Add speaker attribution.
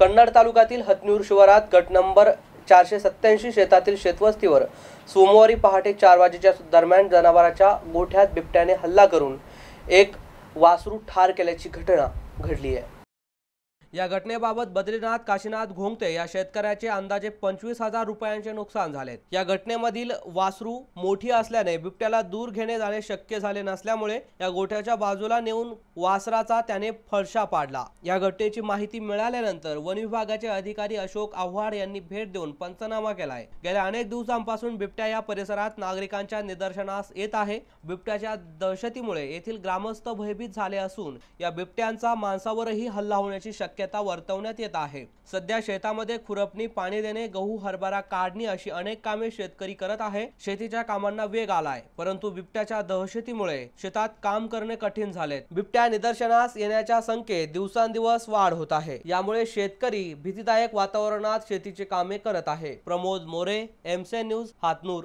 Speaker 1: कन्नड तालुक्यातील हतनूर शिवारात गट नंबर चारशे सत्त्याऐंशी शेतातील शेतवस्तीवर सोमवारी पहाटे चार वाजेच्या दरम्यान जनावराच्या गोठ्यात बिबट्याने हल्ला करून एक वासरू ठार केल्याची घटना घडली आहे या घटनेबाबत बद्रीनाथ काशीनाथ घोंगते या शेतकऱ्याचे अंदाजे पंचवीस हजार रुपयांचे नुकसान झाले या घटनेमधील वासरू मोठी असल्याने बिबट्याला दूर घेणे जाणे शक्य झाले नसल्यामुळे या गोठ्याच्या बाजूला नेऊन वासराचा त्याने फळशा पाडला या घटनेची माहिती मिळाल्यानंतर वन विभागाचे अधिकारी अशोक आव्हाड यांनी भेट देऊन पंचनामा केलाय गेल्या अनेक दिवसांपासून बिबट्या या परिसरात नागरिकांच्या निदर्शनास येत आहे बिबट्याच्या दहशतीमुळे येथील ग्रामस्थ भयभीत झाले असून या बिबट्यांचा माणसावरही हल्ला होण्याची शक्यता शक्यता वर्तवण्यात येत आहे सध्या शेतामध्ये खुरपणी पाणी देणे गहू हरभरा काढणी अशी अनेक कामे शेतकरी करत आहे शेतीच्या कामांना वेग आलाय परंतु बिबट्याच्या दहशतीमुळे शेतात काम करणे कठीण झाले बिबट्या निदर्शनास येण्याच्या संख्येत दिवसांदिवस वाढ होत आहे यामुळे शेतकरी भीतीदायक वातावरणात शेतीची कामे करत आहे प्रमोद मोरे एमसे न्यूज हातनूर